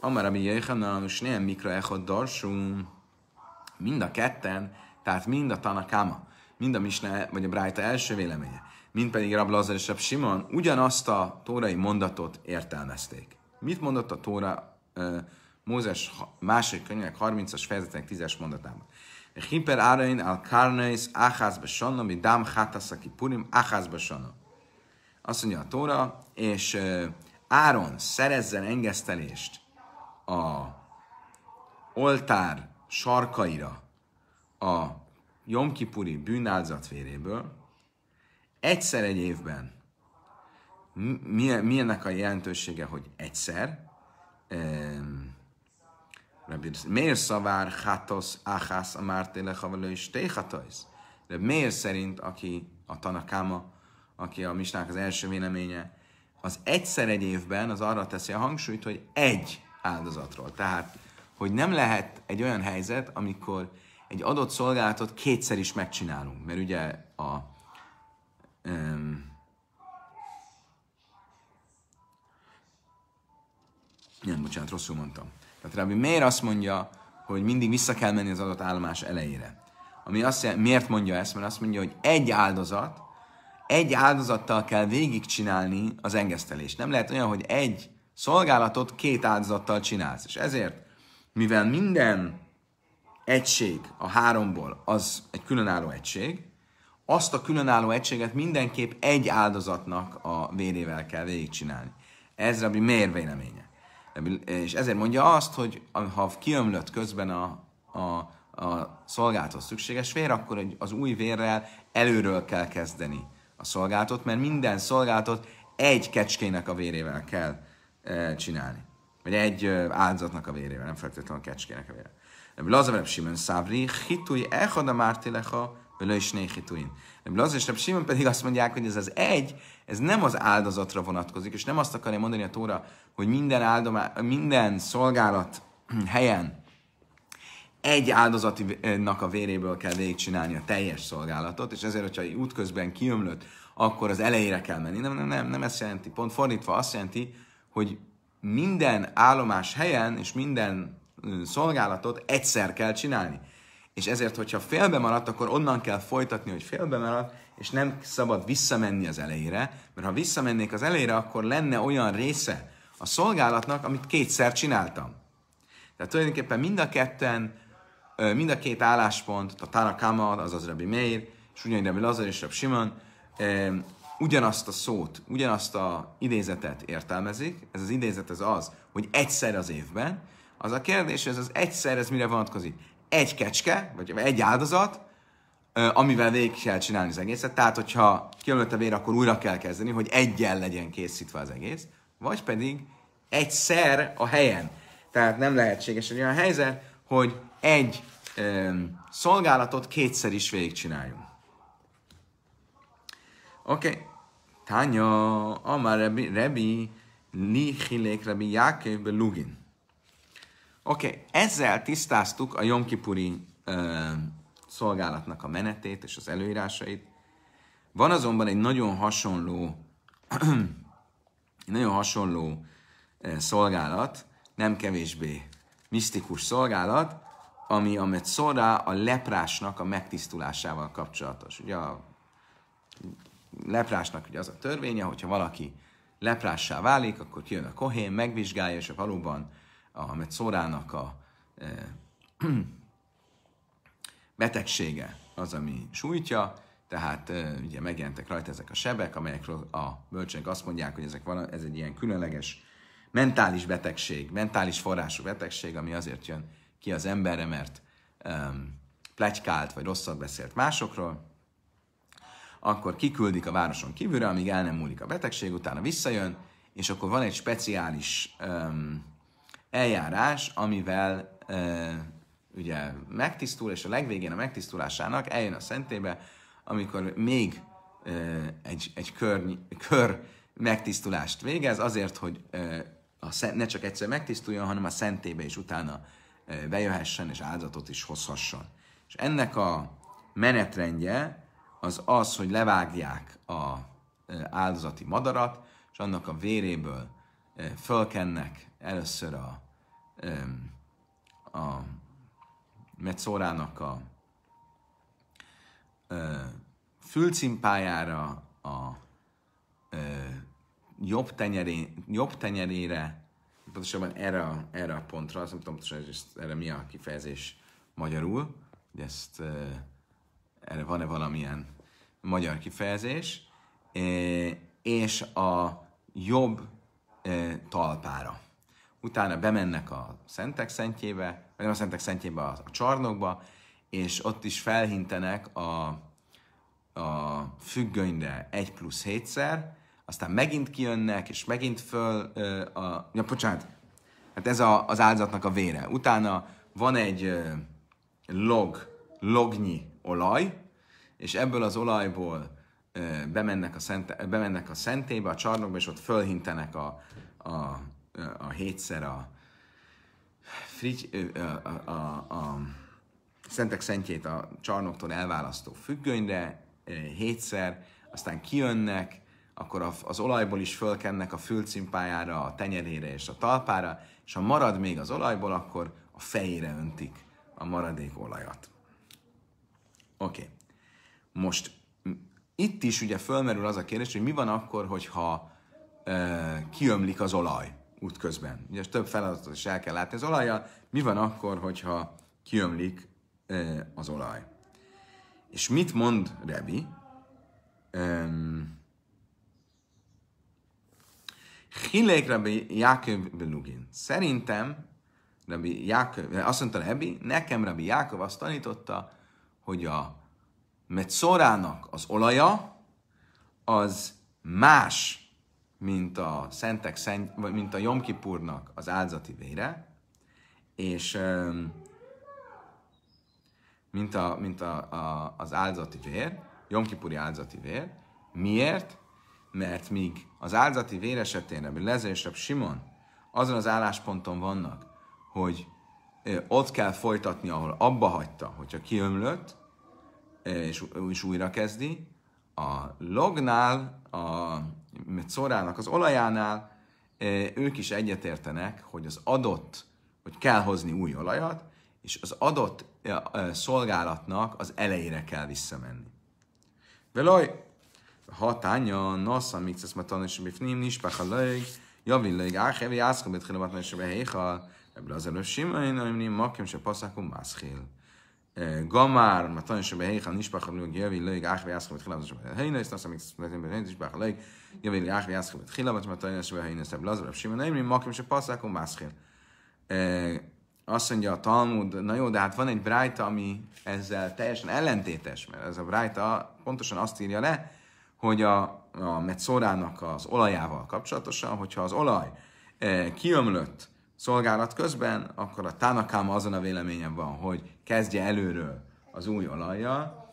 Amara mi Jöjhanan, és néhány mikra echod mind a ketten tehát mind a Tanakáma, mind a Misne, vagy a Brájta első véleménye, mind pedig Rab Lazar és Rab Simon ugyanazt a tórai mondatot értelmezték. Mit mondott a Tóra Mózes második könyvek 30-as fejezetek 10-es mondatában? Hiper árain al karneis achaz besannom, dám Hatasaki purim achaz Azt mondja a Tóra, és Áron szerezzen engesztelést a oltár sarkaira, a Jomkipuri bűnáldozat véréből egyszer egy évben milyen, milyennek a jelentősége, hogy egyszer, Miért szavár hátosz áhász a mártéle havelő és De miért szerint, aki a tanakáma, aki a misnák az első véleménye, az egyszer egy évben az arra teszi a hangsúlyt, hogy egy áldozatról. Tehát, hogy nem lehet egy olyan helyzet, amikor egy adott szolgálatot kétszer is megcsinálunk, mert ugye a um, nem, bocsánat, rosszul mondtam. Tehát Rabbi miért azt mondja, hogy mindig vissza kell menni az adott állomás elejére? Ami azt jelenti, miért mondja ezt? Mert azt mondja, hogy egy áldozat, egy áldozattal kell végigcsinálni az engesztelést. Nem lehet olyan, hogy egy szolgálatot két áldozattal csinálsz. És ezért, mivel minden egység a háromból az egy különálló egység, azt a különálló egységet mindenképp egy áldozatnak a vérével kell végigcsinálni. Ez Rabbi Mér véleménye. És ezért mondja azt, hogy ha kiömlött közben a, a, a szolgálathoz szükséges vér, akkor az új vérrel előről kell kezdeni a szolgálatot, mert minden szolgálatot egy kecskének a vérével kell eh, csinálni. Vagy egy eh, áldozatnak a vérével, nem feltétlenül a kecskének a vérével. Rabbi Lazar, Rabbi Simon Szávri, hitúj echad a mártileha, Völöjsné hitúin. Rabbi Lazar és Rabbi Simon pedig azt mondják, hogy ez az egy, ez nem az áldozatra vonatkozik, és nem azt akarja mondani a Tóra, hogy minden, áldomá, minden szolgálat [clears throat] helyen egy áldozatnak a véréből kell végigcsinálni a teljes szolgálatot, és ezért, hogyha útközben kiömlött, akkor az elejére kell menni. Nem, nem, nem, nem ezt jelenti. Pont fordítva azt jelenti, hogy minden állomás helyen és minden szolgálatot egyszer kell csinálni. És ezért, hogyha félbe maradt, akkor onnan kell folytatni, hogy félbe maradt, és nem szabad visszamenni az elejére, mert ha visszamennék az elejére, akkor lenne olyan része a szolgálatnak, amit kétszer csináltam. Tehát tulajdonképpen mind a ketten, mind a két álláspont, a Tára Kamad, azaz Rabbi Meir, és ugyanígy Rabbi Lazar és Rabbi Simon, ugyanazt a szót, ugyanazt a idézetet értelmezik. Ez az idézet az az, hogy egyszer az évben, az a kérdés, ez az egyszer, ez mire vonatkozik? Egy kecske, vagy egy áldozat, amivel végig kell csinálni az egészet. Tehát, hogyha kiömlött a vér, akkor újra kell kezdeni, hogy egyen legyen készítve az egész, vagy pedig egyszer a helyen. Tehát nem lehetséges egy olyan helyzet, hogy egy um, szolgálatot kétszer is végigcsináljunk. Oké. Okay. Tanya, Amar Rebi, Rebi, Nihilék Rebi Jákőbe Lugin. Oké, okay. ezzel tisztáztuk a Jomkipuri szolgálatnak a menetét és az előírásait. Van azonban egy nagyon hasonló, [clears throat] egy nagyon hasonló ö, szolgálat, nem kevésbé misztikus szolgálat, ami a szorá a leprásnak a megtisztulásával kapcsolatos. Ugye a leprásnak ugye az a törvénye, hogyha valaki leprássá válik, akkor jön a kohén, megvizsgálja, és ha valóban a Metzorának a e, betegsége az, ami sújtja, tehát eh, ugye megjelentek rajta ezek a sebek, amelyekről a bölcsek azt mondják, hogy ezek van, ez egy ilyen különleges mentális betegség, mentális forrású betegség, ami azért jön ki az emberre, mert e, plegykált vagy rosszat beszélt másokról, akkor kiküldik a városon kívülre, amíg el nem múlik a betegség, utána visszajön, és akkor van egy speciális um, eljárás, amivel e, ugye megtisztul, és a legvégén a megtisztulásának eljön a szentébe, amikor még e, egy, egy kör, kör megtisztulást végez, azért, hogy e, a szent, ne csak egyszer megtisztuljon, hanem a szentébe is utána e, bejöhessen, és áldozatot is hozhasson. És ennek a menetrendje az az, hogy levágják a áldozati madarat, és annak a véréből fölkennek először a, a Metszórának a fülcimpájára, a jobb, tenyeré, jobb tenyerére, pontosabban erre erre a pontra, azt nem tudom hogy erre mi a kifejezés magyarul, hogy ezt erre van-e valamilyen magyar kifejezés, és a jobb talpára. Utána bemennek a Szentek Szentjébe, vagy nem a Szentek Szentjébe, a, a csarnokba, és ott is felhintenek a, a függönyre 1 plusz 7-szer, aztán megint kijönnek, és megint föl, ö, a, ja, bocsánat, hát ez a, az áldozatnak a vére. Utána van egy log, lognyi olaj, és ebből az olajból bemennek a, szent, bemennek a szentébe, a csarnokba, és ott fölhintenek a, a, a, a hétszer a, frigy, a, a, a, a szentek szentjét a csarnoktól elválasztó függönyre, hétszer, aztán kijönnek, akkor az olajból is fölkennek a fülcimpájára, a tenyerére és a talpára, és ha marad még az olajból, akkor a fejére öntik a maradék olajat. Oké. Okay. Most itt is ugye fölmerül az a kérdés, hogy mi van akkor, hogyha e, kiömlik az olaj útközben. Ugye több feladatot is el kell látni az olajjal. Mi van akkor, hogyha kiömlik e, az olaj? És mit mond Rebi? Um, Hillék Rebi Jákob Belugin. Szerintem Rabbi Jákob, azt mondta Rebi, nekem Rebi Jákob azt tanította, hogy a metszorának az olaja az más, mint a szentek, szent, vagy mint a Jomkipurnak az áldzati vére, és mint, a, mint a, a, az áldzati vér, Jomkipuri áldzati vér. Miért? Mert míg az áldzati vér esetén ami Lezer és Simon azon az állásponton vannak, hogy ott kell folytatni, ahol abba hagyta, hogyha kiömlött, és, és újra kezdi. A lognál, a szorának az olajánál ők is egyetértenek, hogy az adott, hogy kell hozni új olajat, és az adott szolgálatnak az elejére kell visszamenni. Velaj, hatánya, nasza, fném, nincs, bifnim, a lög, javin, lög, áhevi, ászkom, betkhilovat, nesebe, ebből az előbb én nem, nem, nem, nem, nem, n גומר, מתון שבהיכן נשפך לוג יביא לוג אח ויסחו בתחילה ותשמע היינס, נעשה מקצתים בהיינס נשפך לוג יביא לאח ויסחו בתחילה ותשמע שבהיינס תבלוז ורב שמעון אמרי מוקים שפוסק ומסחיל. Azt mondja a Talmud, na jó, de hát van egy brájta, ami ezzel teljesen ellentétes, mert ez a brájta pontosan azt írja le, hogy a, a metszórának az olajával kapcsolatosan, hogyha az olaj kiömlött szolgálat közben, akkor a tánakáma azon a véleményem van, hogy kezdje előről az új olajjal,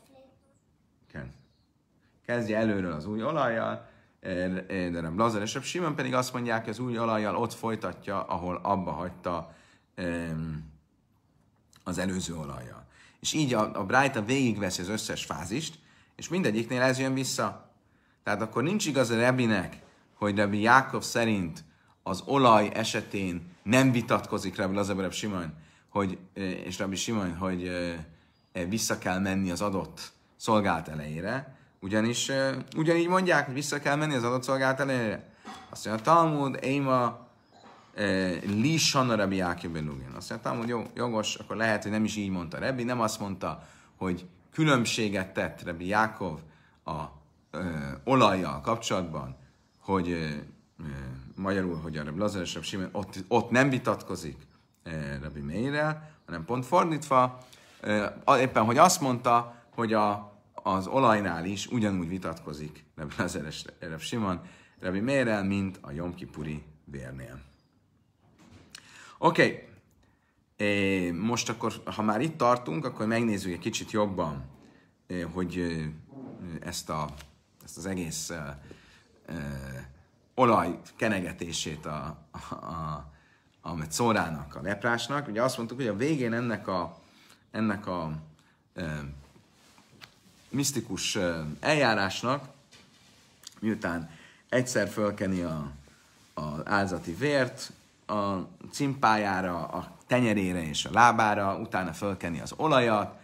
kezdje előről az új olajjal, de nem Lazar és Simon pedig azt mondják, hogy az új olajjal ott folytatja, ahol abba hagyta az előző olajjal. És így a, a Bright a végigveszi az összes fázist, és mindegyiknél ez jön vissza. Tehát akkor nincs igaz a Rebinek, hogy Rebi Jákov szerint az olaj esetén nem vitatkozik Rabbi Lazar Rabbi Simon, hogy, és Rabbi Simon, hogy vissza kell menni az adott szolgált elejére, ugyanis ugyanígy mondják, hogy vissza kell menni az adott szolgált elejére. Azt mondja, a Talmud, Éma, Lishan a Rabbi Jákibelugin. Azt mondja, Talmud, jó, jogos, akkor lehet, hogy nem is így mondta Rabbi, nem azt mondta, hogy különbséget tett Rabbi Jákov a ö, olajjal kapcsolatban, hogy ö, ö, magyarul, hogy a Lazaresebb Simon ott, ott nem vitatkozik eh, Rabbi Meirel, hanem pont fordítva, eh, éppen hogy azt mondta, hogy a, az olajnál is ugyanúgy vitatkozik Rabbi és Rabbi Simon Rabbi Meirel, mint a Jomkipuri vérnél. Oké, okay. Eh, most akkor, ha már itt tartunk, akkor megnézzük egy kicsit jobban, hogy ezt, a, ezt az egész olaj kenegetését a, a, a, a szórának, a leprásnak. Ugye azt mondtuk, hogy a végén ennek a, ennek a e, misztikus eljárásnak, miután egyszer fölkeni a, az álzati vért, a cimpájára, a tenyerére és a lábára, utána fölkeni az olajat,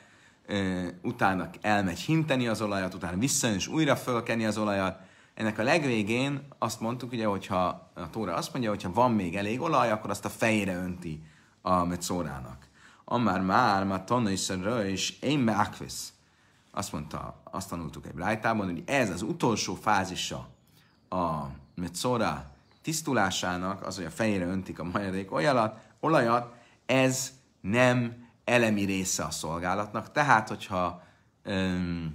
utána elmegy hinteni az olajat, utána visszajön és újra fölkeni az olajat, ennek a legvégén azt mondtuk, ugye, hogyha a Tóra azt mondja, hogyha van még elég olaj, akkor azt a fejére önti a metszórának. Amár már, már tanna is és én me Azt mondta, azt tanultuk egy rájtában, hogy ez az utolsó fázisa a metszóra tisztulásának, az, hogy a fejére öntik a maradék olajat, olajat, ez nem elemi része a szolgálatnak. Tehát, hogyha, öm,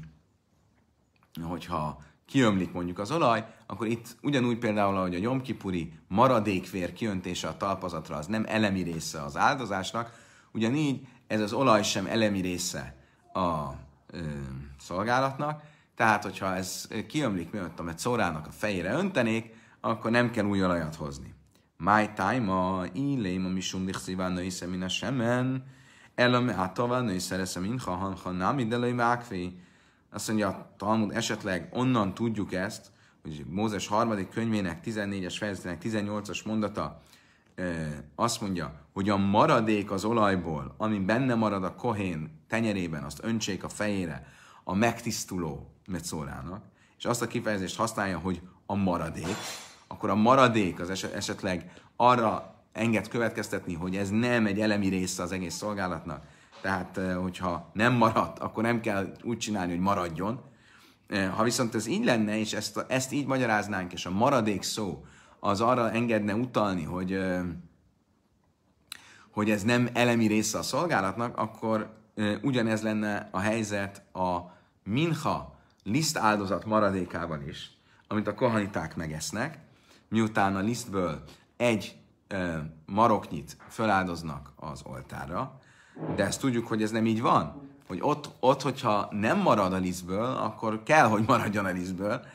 hogyha kiömlik mondjuk az olaj, akkor itt ugyanúgy például, ahogy a nyomkipuri maradékvér kiöntése a talpazatra az nem elemi része az áldozásnak, ugyanígy ez az olaj sem elemi része a ö, szolgálatnak, tehát hogyha ez kiömlik, miatt a szórának a fejére öntenék, akkor nem kell új olajat hozni. My time a illém, ami sumlik szíván női szemina semen, elame átová hát női szereszem inha hanha námi delői mákfé. Azt mondja a Talmud, esetleg onnan tudjuk ezt, hogy Mózes harmadik könyvének 14-es fejezetének 18-as mondata azt mondja, hogy a maradék az olajból, ami benne marad a kohén tenyerében, azt öntsék a fejére, a megtisztuló metszórának, és azt a kifejezést használja, hogy a maradék, akkor a maradék az esetleg arra enged következtetni, hogy ez nem egy elemi része az egész szolgálatnak, tehát eh, hogyha nem maradt, akkor nem kell úgy csinálni, hogy maradjon. Eh, ha viszont ez így lenne, és ezt, ezt így magyaráznánk, és a maradék szó az arra engedne utalni, hogy, eh, hogy ez nem elemi része a szolgálatnak, akkor ugyanez lenne a helyzet a minha liszt áldozat maradékában is, amit a kohaniták megesznek, miután a lisztből egy maroknyit föláldoznak az oltára, de ezt tudjuk, hogy ez nem így van. Hogy ott, ott hogyha nem marad a lisztből, akkor kell, hogy maradjon a lisztből.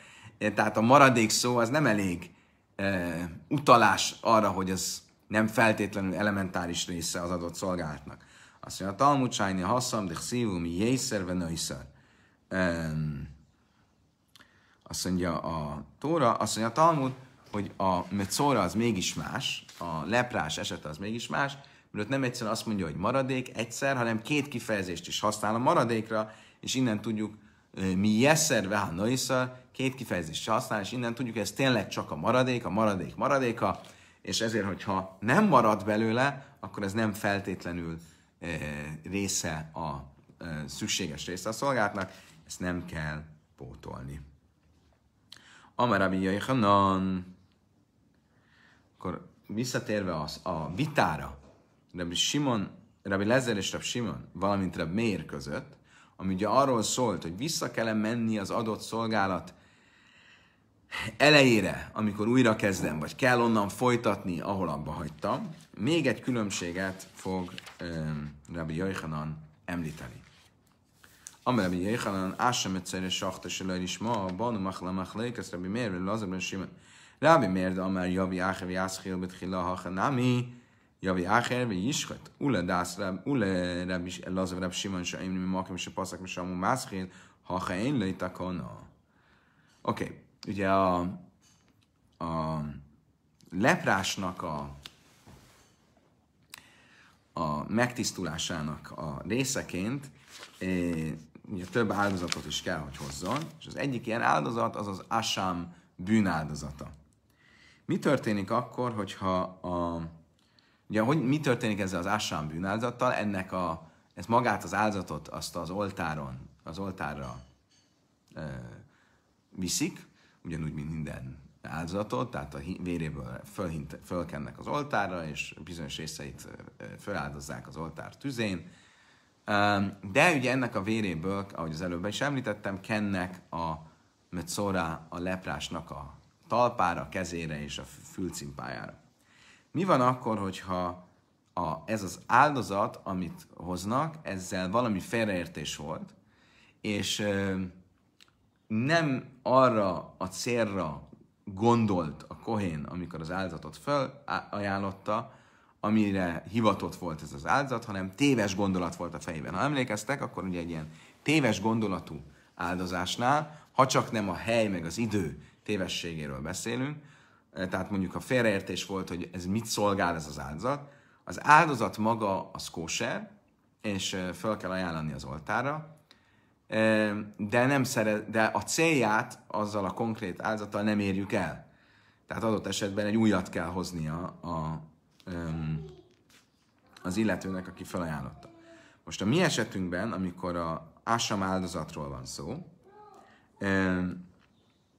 Tehát a maradék szó az nem elég e, utalás arra, hogy ez nem feltétlenül elementáris része az adott szolgálatnak. Azt mondja, a Talmud sájni haszam, de szívum, jészer, ve nöjszer. Azt mondja a Tóra, azt mondja a Talmud, hogy a mecóra az mégis más, a leprás esete az mégis más, mert ott nem egyszerűen azt mondja, hogy maradék egyszer, hanem két kifejezést is használ a maradékra, és innen tudjuk, mi jeszer veha noisza, két kifejezést használ, és innen tudjuk, hogy ez tényleg csak a maradék, a maradék maradéka, és ezért, hogyha nem marad belőle, akkor ez nem feltétlenül része a szükséges része a szolgáltnak, ezt nem kell pótolni. Amarabi Hanan, akkor visszatérve az, a vitára, Rabbi Simon, Rabbi Lezer és Rabbi Simon, valamint Rabbi Meir között, ami ugye arról szólt, hogy vissza kell menni az adott szolgálat elejére, amikor újra kezdem, vagy kell onnan folytatni, ahol abba hagytam, még egy különbséget fog um, Rabbi Yochanan említeni. Amire Rabbi Yochanan, Ásem egyszerre sahtas is ma, Banu Machla Machla, ezt Rabbi Meir, Rabbi Meir, de Amár Javi Áchevi Ászhil ha Hachanami, Javi Ácher, vagy Iskat, hát Ule Dászra, Ule Rebis, Lazav Reb Simon, és Aimni Makem, és a Paszak, és Amu Mászkén, ha ha én Oké, okay. ugye a, a leprásnak a, a megtisztulásának a részeként é, ugye több áldozatot is kell, hogy hozzon, és az egyik ilyen áldozat az az Asám bűnáldozata. Mi történik akkor, hogyha a, Ugye, hogy mi történik ezzel az ásán bűnáldattal? Ennek a, ez magát az áldozatot azt az oltáron, az oltárra ö, viszik, ugyanúgy, mint minden áldozatot, tehát a véréből fölhint, fölkennek az oltárra, és bizonyos részeit föláldozzák az oltár tüzén. De ugye ennek a véréből, ahogy az előbb is említettem, kennek a metzorá, a leprásnak a talpára, kezére és a fülcimpájára. Mi van akkor, hogyha a, ez az áldozat, amit hoznak, ezzel valami félreértés volt, és ö, nem arra a célra gondolt a kohén, amikor az áldozatot felajánlotta, amire hivatott volt ez az áldozat, hanem téves gondolat volt a fejében. Ha emlékeztek, akkor ugye egy ilyen téves gondolatú áldozásnál, ha csak nem a hely meg az idő tévességéről beszélünk, tehát mondjuk a félreértés volt, hogy ez mit szolgál ez az áldozat, az áldozat maga az kóser, és fel kell ajánlani az oltára, de, nem szere, de a célját azzal a konkrét áldozattal nem érjük el. Tehát adott esetben egy újat kell hoznia a, az illetőnek, aki felajánlotta. Most a mi esetünkben, amikor a ásam áldozatról van szó,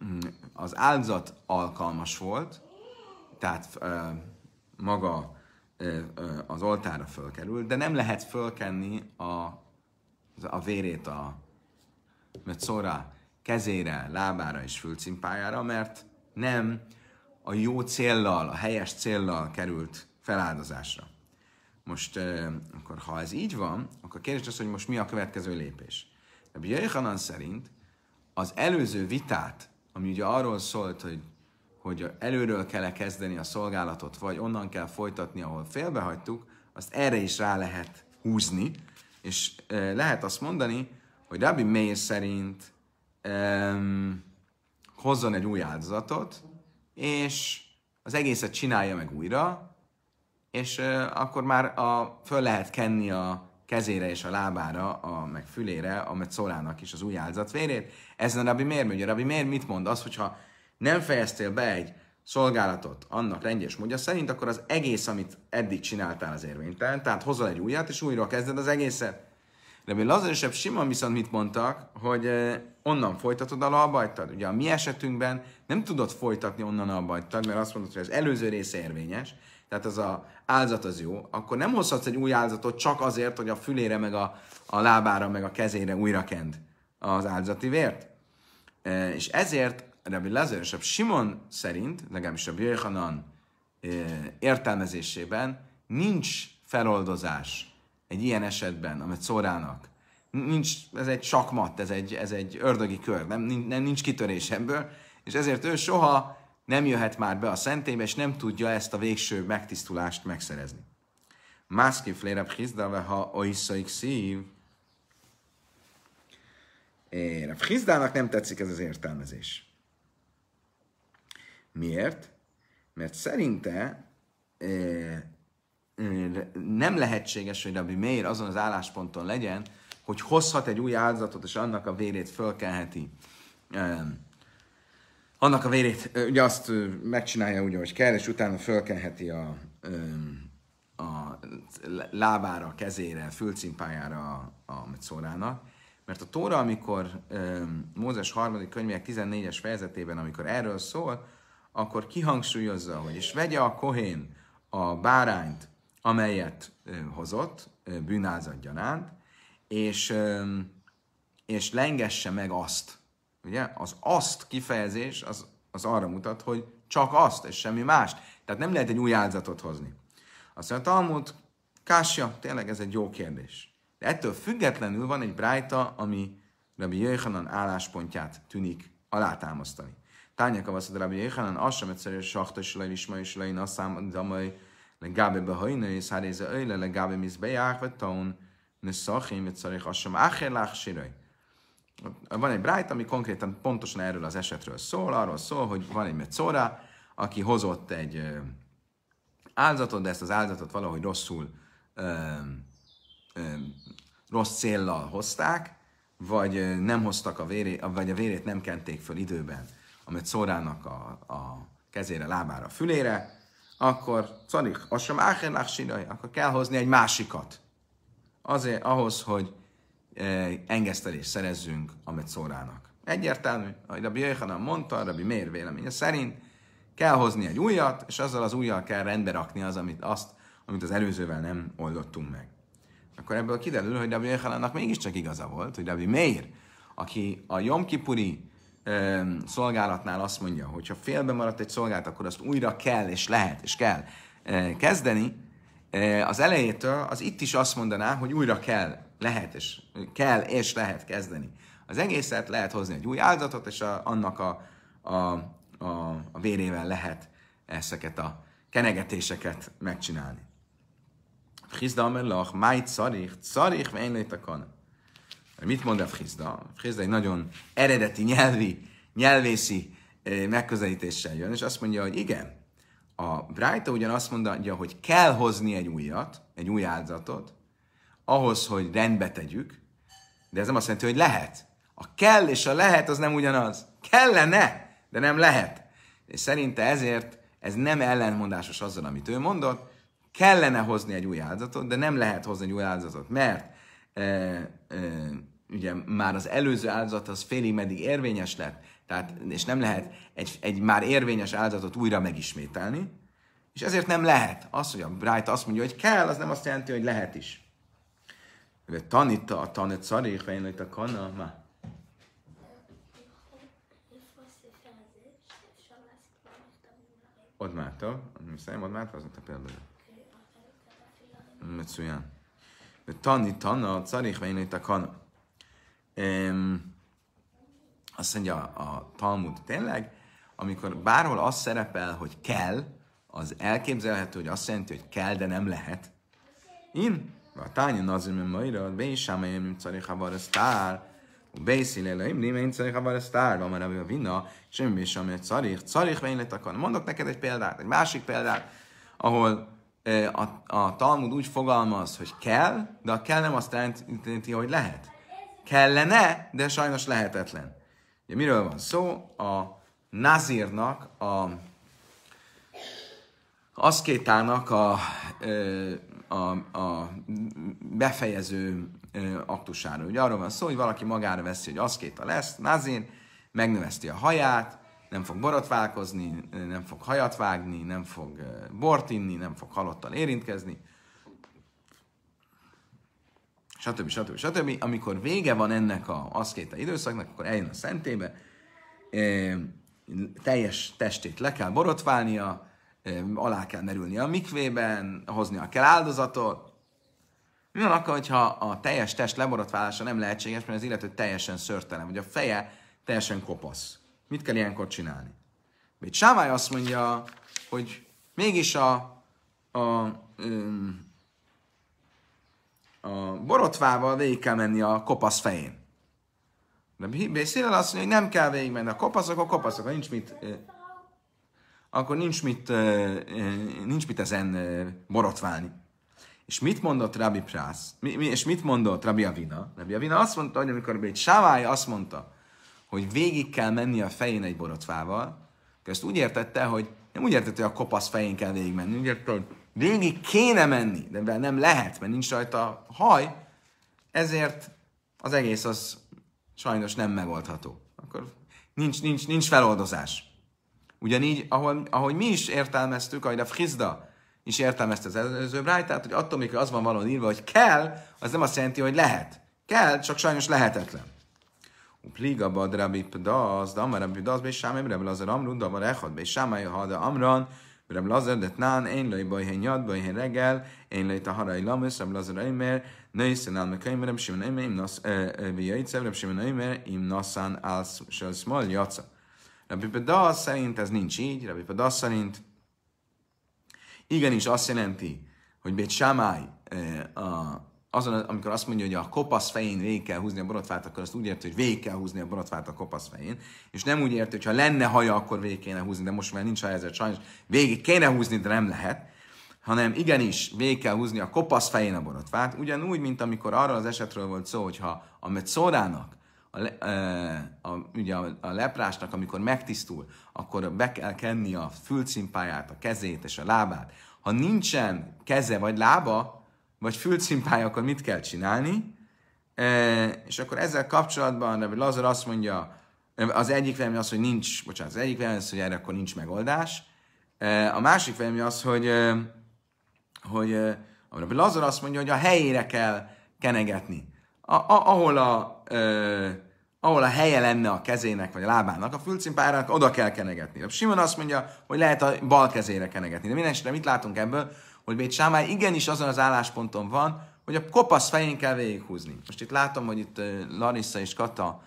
Mm, az áldozat alkalmas volt, tehát maga az oltára fölkerült, de nem lehet fölkenni a, a vérét a metszóra kezére, lábára és fülcimpájára, mert nem a jó céllal, a helyes céllal került feláldozásra. Most akkor, ha ez így van, akkor kérdés az, hogy most mi a következő lépés. De Jéhanan szerint az előző vitát ami ugye arról szólt, hogy, hogy előről kell -e kezdeni a szolgálatot, vagy onnan kell folytatni, ahol félbehagytuk, azt erre is rá lehet húzni, és e, lehet azt mondani, hogy Rabbi Meir szerint e, hozzon egy új áldozatot, és az egészet csinálja meg újra, és e, akkor már a, föl lehet kenni a, kezére és a lábára, a, meg fülére, a szorának is az új áldozat vérét. Ez a rabbi miért mondja? Rabbi miért mit mond? Az, hogyha nem fejeztél be egy szolgálatot annak rendjes. módja szerint, akkor az egész, amit eddig csináltál az érvénytelen, tehát hozol egy újat, és újra kezded az egészet. De mi és sima viszont mit mondtak, hogy eh, onnan folytatod, a labajtad. Ugye a mi esetünkben nem tudod folytatni onnan a labajtad, mert azt mondod, hogy az előző rész érvényes, tehát az a álzat az jó, akkor nem hozhatsz egy új álzatot csak azért, hogy a fülére, meg a, a lábára, meg a kezére újra kend az áldozati vért. E, és ezért Rabbi Lazar és a Simon szerint, legalábbis a Bjöjhanan e, értelmezésében nincs feloldozás egy ilyen esetben, amit szórának. Nincs, ez egy sakmat, ez egy, ez egy ördögi kör, nem, nem nincs kitörés ebből, és ezért ő soha nem jöhet már be a szentélybe, és nem tudja ezt a végső megtisztulást megszerezni. Mászki flérebb hizdáve, ha oiszaik szív. Érebb hizdának nem tetszik ez az értelmezés. Miért? Mert szerinte nem lehetséges, hogy Rabbi Meir azon az állásponton legyen, hogy hozhat egy új áldozatot, és annak a vérét fölkelheti annak a vérét, ugye azt megcsinálja úgy, ahogy kell, és utána fölkenheti a, a lábára, a kezére, fülcimpájára a, a Mert a Tóra, amikor Mózes harmadik könyvek 14-es fejezetében, amikor erről szól, akkor kihangsúlyozza, hogy és vegye a kohén a bárányt, amelyet hozott bűnázat gyanánt, és, és lengesse meg azt, Ugye? Az azt kifejezés az, az arra mutat, hogy csak azt, és semmi mást. Tehát nem lehet egy új áldozatot hozni. Azt mondja, Talmud, Kásja, tényleg ez egy jó kérdés. De ettől függetlenül van egy brájta, ami Rabbi Jöjhanan álláspontját tűnik alátámasztani. Tányák a vaszad Rabbi Jöjhanan, az sem egyszerű, hogy sachta silaj, isma és lejn, azt szám, damaj, legábe behajna, és háréze öjle, legábe misz bejárva, taun, ne szachim, egyszerű, az sem ácher lách van egy Bright, ami konkrétan pontosan erről az esetről szól, arról szól, hogy van egy Metzora, aki hozott egy áldozatot, de ezt az áldozatot valahogy rosszul, ö, ö, rossz céllal hozták, vagy nem hoztak a vérét, vagy a vérét nem kenték föl időben a metzorának a, a kezére, lábára, fülére, akkor szarik, a sem akkor kell hozni egy másikat. Azért ahhoz, hogy engesztelés szerezzünk a szórának. Egyértelmű, ahogy Rabbi Jöjhanan mondta, Rabbi Mér véleménye szerint, kell hozni egy újat, és azzal az újjal kell rendbe rakni az, amit, azt, amit az előzővel nem oldottunk meg. Akkor ebből kiderül, hogy Rabbi mégis mégiscsak igaza volt, hogy Rabbi Mér, aki a Jomkipuri szolgálatnál azt mondja, hogy ha félbe maradt egy szolgált, akkor azt újra kell és lehet és kell kezdeni, Eh, az elejétől, az itt is azt mondaná, hogy újra kell, lehet és kell és lehet kezdeni. Az egészet lehet hozni egy új áldozatot, és a, annak a, a, a, a vérével lehet ezeket a kenegetéseket megcsinálni. Frizda mellach, máj carich, carich vénylét a Mit mond a Frizda? Frizda egy nagyon eredeti nyelvi, nyelvészi eh, megközelítéssel jön, és azt mondja, hogy igen, a Brájta ugyan azt mondja, hogy kell hozni egy újat, egy új áldozatot, ahhoz, hogy rendbe tegyük, de ez nem azt jelenti, hogy lehet. A kell és a lehet az nem ugyanaz. Kellene, de nem lehet. És szerinte ezért ez nem ellentmondásos azzal, amit ő mondott. Kellene hozni egy új áldozatot, de nem lehet hozni egy új áldozatot, mert e, e, ugye már az előző áldozat az félig meddig érvényes lett, tehát, és nem lehet egy, egy már érvényes áldozatot újra megismételni, és ezért nem lehet. Az, hogy a Bright azt mondja, hogy kell, az nem azt jelenti, hogy lehet is. De tanít a tanít szarik, vagy itt a kanna, ma. Ott már tovább, nem szerintem ott már az a például. Metszúján. De tanít, tanít, szarék, vagy én itt a kanna. Um, azt mondja a Talmud tényleg, amikor bárhol az szerepel, hogy kell, az elképzelhető, hogy azt jelenti, hogy kell, de nem lehet. Én, a tányon az, hogy maira, be is sem én cari havar sztár, beszél eleim, nem én cari havar sztár, van már a vina, semmi sem egy cari, cari vejlet akar. Mondok neked egy példát, egy másik példát, ahol e, a, a Talmud úgy fogalmaz, hogy kell, de a kell nem azt jelenti, hogy lehet. Kellene, de sajnos lehetetlen. Ugye miről van szó? A nazírnak, a aszkétának a, a, a befejező aktusáról. Ugye arról van szó, hogy valaki magára veszi, hogy aszkéta lesz, nazír, megnöveszti a haját, nem fog borotválkozni, nem fog hajat vágni, nem fog bort inni, nem fog halottal érintkezni, stb. stb. stb. Amikor vége van ennek a aszkéta időszaknak, akkor eljön a szentébe, teljes testét le kell borotválnia, alá kell merülni a mikvében, hoznia kell áldozatot. Mi van akkor, hogyha a teljes test leborotválása nem lehetséges, mert az illető teljesen szörtelen, vagy a feje teljesen kopasz? Mit kell ilyenkor csinálni? Még Sávály azt mondja, hogy mégis a, a, a borotvával végig kell menni a kopasz fején. De Bészélel azt mondja, hogy nem kell menni a kopasz, akkor kopasz, akkor nincs mit, akkor nincs mit, nincs mit ezen borotválni. És mit mondott Rabbi Prász? Mi, mi, és mit mondott Rabbi Avina? Rabbi Avina azt mondta, hogy amikor egy Sávály azt mondta, hogy végig kell menni a fején egy borotvával, akkor ezt úgy értette, hogy nem úgy értette, hogy a kopasz fején kell menni, úgy értette, hogy végig kéne menni, de mivel nem lehet, mert nincs rajta haj, ezért az egész az sajnos nem megoldható. Akkor nincs, nincs, nincs feloldozás. Ugyanígy, ahogy, ahogy mi is értelmeztük, ahogy a Frizda is értelmezte az előző bráj, tehát, hogy attól, amikor az van valahol írva, hogy kell, az nem azt jelenti, hogy lehet. Kell, csak sajnos lehetetlen. Upliga badrabi pdaz, damarabi pdaz, be sámem rebel az a ramrun, davar echad, be sámai hada amran, Rab Lazar, de tnán, én lőj nyad, baj, bajhén reggel, én lai taharai lamus, Rab Lazar Eimer, nőjszen al mekönyv, simen, én mér, im nasz, vijajicev, Rab én mér, im naszán álsz, se szmal jaca. Rabbi Pedal szerint ez nincs így, Rabbi Pedal szerint igenis azt jelenti, hogy Bét Sámály a azon, amikor azt mondja, hogy a kopasz fején végig kell húzni a borotvát, akkor azt úgy érti, hogy végig kell húzni a borotvát a kopasz fején, és nem úgy érti, hogy ha lenne haja, akkor végig kéne húzni, de most már nincs haja, ezért sajnos végig kéne húzni, de nem lehet, hanem igenis végig kell húzni a kopasz fején a borotvát, ugyanúgy, mint amikor arról az esetről volt szó, hogyha a metszórának a, le, a, ugye a, a leprásnak, amikor megtisztul, akkor be kell kenni a fülcimpáját, a kezét és a lábát. Ha nincsen keze vagy lába, vagy fülcimpája, akkor mit kell csinálni? E, és akkor ezzel kapcsolatban Rebbe Lazar azt mondja, az egyik vélemény az, hogy nincs, bocsánat, az egyik vélemény az, hogy erre akkor nincs megoldás. E, a másik vélemény az, hogy, e, hogy e, Rebbe Lazar azt mondja, hogy a helyére kell kenegetni. A, a, ahol a e, ahol a helye lenne a kezének vagy a lábának, a fülcimpájának, oda kell kenegetni. Simon azt mondja, hogy lehet a bal kezére kenegetni. De minden esetre mit látunk ebből? hogy Bét Sámály igenis azon az állásponton van, hogy a kopasz fején kell végighúzni. Most itt látom, hogy itt Larissa és Kata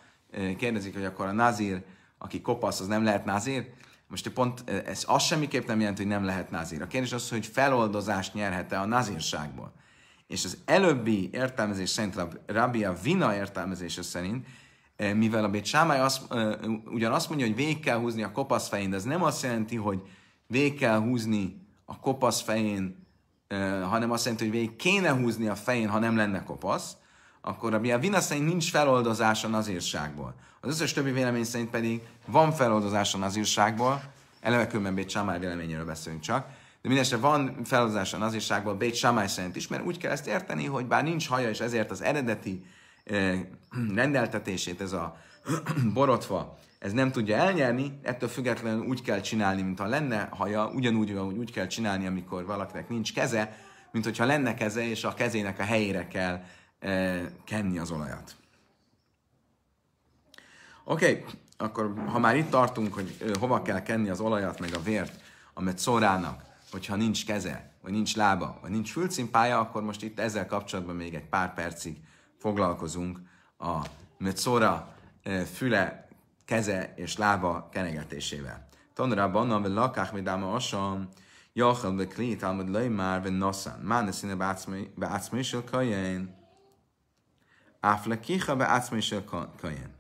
kérdezik, hogy akkor a nazír, aki kopasz, az nem lehet nazír. Most pont ez az semmiképp nem jelenti, hogy nem lehet nazír. A kérdés az, hogy feloldozást nyerhet-e a nazírságból. És az előbbi értelmezés szerint, Rabia Vina értelmezése szerint, mivel a Bét Sámály azt, azt mondja, hogy végig kell húzni a kopasz fején, de ez nem azt jelenti, hogy végig kell húzni a kopasz fején hanem azt jelenti, hogy végig kéne húzni a fején, ha nem lenne kopasz, akkor a Biavina szerint nincs feloldozás a nazírságból. Az összes többi vélemény szerint pedig van a nazírságból, eleve különben Bét Samály véleményéről beszélünk csak, de mindenesetre van a nazírságból Bét Samály szerint is, mert úgy kell ezt érteni, hogy bár nincs haja, és ezért az eredeti rendeltetését ez a [clears throat] borotva ez nem tudja elnyerni, ettől függetlenül úgy kell csinálni, mintha lenne haja, ugyanúgy, ahogy úgy kell csinálni, amikor valakinek nincs keze, mint hogyha lenne keze, és a kezének a helyére kell e, kenni az olajat. Oké, okay, akkor ha már itt tartunk, hogy e, hova kell kenni az olajat, meg a vért, amit szórának, hogyha nincs keze, vagy nincs lába, vagy nincs fülcimpája, akkor most itt ezzel kapcsolatban még egy pár percig foglalkozunk a metszora e, füle keze és lába kenegetésével. Tondra banna, ve lakach mi dáma asam, jachal, ve klinit almad leimár ve naszan. Máne színe beátszmésel kajén. átszmai beátszmésel kajén.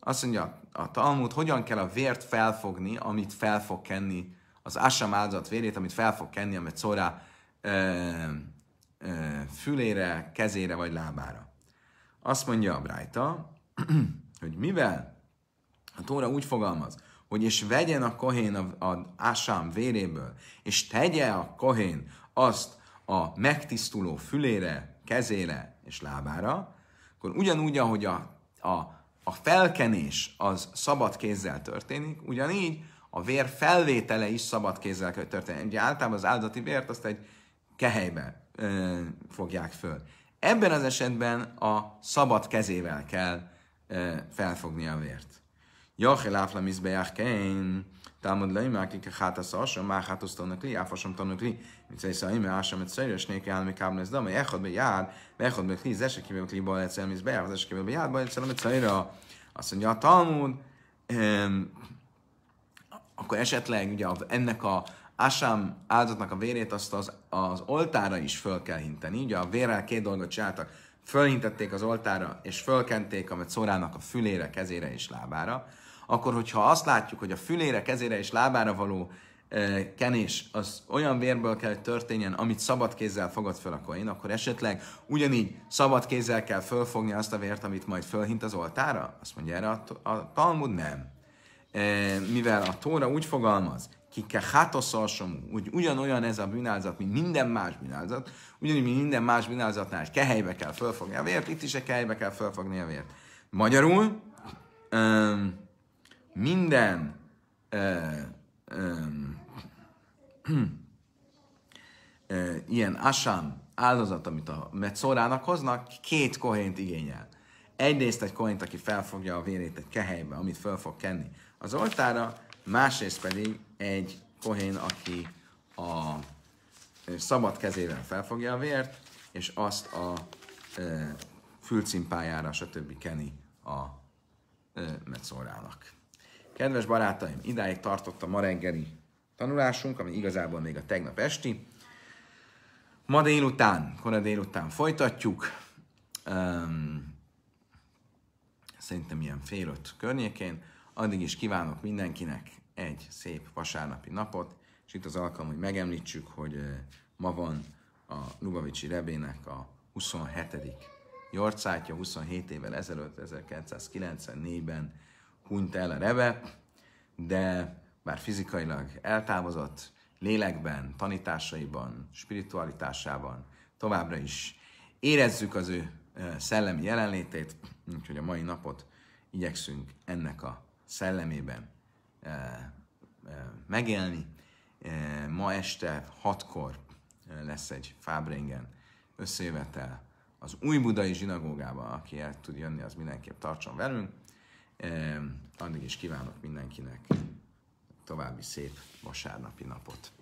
Azt mondja, a Talmud, hogyan kell a vért felfogni, amit fel fog kenni, az Asam áldozat vérét, amit fel fog kenni, amit szorá ö, ö, fülére, kezére vagy lábára. Azt mondja a Brájta, [clears throat] hogy mivel a Tóra úgy fogalmaz, hogy és vegyen a kohén a, a ásám véréből, és tegye a kohén azt a megtisztuló fülére, kezére és lábára, akkor ugyanúgy, ahogy a, a, a felkenés az szabad kézzel történik, ugyanígy a vér felvétele is szabad kézzel kell történni. Ugye általában az áldozati vért azt egy kehelybe ö, fogják föl. Ebben az esetben a szabad kezével kell ö, felfogni a vért. Jachel áfla mizbeach kein, támad Leim, akik a hát a szasa, már hát osztanak li, áfasom tanok li, mit szerint Ime, szóval, mert ásam egy szerint, snék állami kábel ez dama, echad be jár, echad be Kli, zesek kibel Kli, bal egyszer mizbeach, zesek kibel be jár, bal egyszer amit Azt mondja a Talmud, akkor esetleg ugye ennek a Ásám áldozatnak a vérét azt az, az oltára is föl kell hinteni. Ugye a vérrel két dolgot csináltak, fölhintették az oltára, és fölkenték a szórának a fülére, kezére és lábára akkor hogyha azt látjuk, hogy a fülére, kezére és lábára való e, kenés az olyan vérből kell, hogy történjen, amit szabad kézzel fogad fel a koin, akkor esetleg ugyanígy szabad kézzel kell fölfogni azt a vért, amit majd fölhint az oltára? Azt mondja erre a, a Talmud nem. E, mivel a Tóra úgy fogalmaz, kikehátoszasom, úgy ugyanolyan ez a bűnázat, mint minden más bűnázat, ugyanúgy, mint minden más bűnázatnál, egy kehelybe kell fölfogni a vért, itt is egy kehelybe kell fölfogni a vért. Magyarul, um, minden ö, ö, ö, ilyen asán áldozat, amit a metszórának hoznak, két kohént igényel. Egyrészt egy kohént, aki felfogja a vérét egy kehelybe, amit fel fog kenni az oltára, másrészt pedig egy kohén, aki a szabad kezével felfogja a vért, és azt a e, fülcimpájára, stb. keni a e, metszórának. Kedves barátaim, idáig tartott a ma reggeli tanulásunk, ami igazából még a tegnap esti. Ma délután, kora délután folytatjuk. Um, szerintem ilyen fél öt környékén. Addig is kívánok mindenkinek egy szép vasárnapi napot, és itt az alkalom, hogy megemlítsük, hogy ma van a Lubavicsi Rebének a 27. jorcátja, 27 évvel ezelőtt, 1994-ben hunyt el a rebe, de bár fizikailag eltávozott, lélekben, tanításaiban, spiritualitásában továbbra is érezzük az ő szellemi jelenlétét, úgyhogy a mai napot igyekszünk ennek a szellemében megélni. Ma este hatkor lesz egy Fábringen összejövetel az új budai zsinagógában, aki el tud jönni, az mindenképp tartson velünk. Addig is kívánok mindenkinek további szép vasárnapi napot.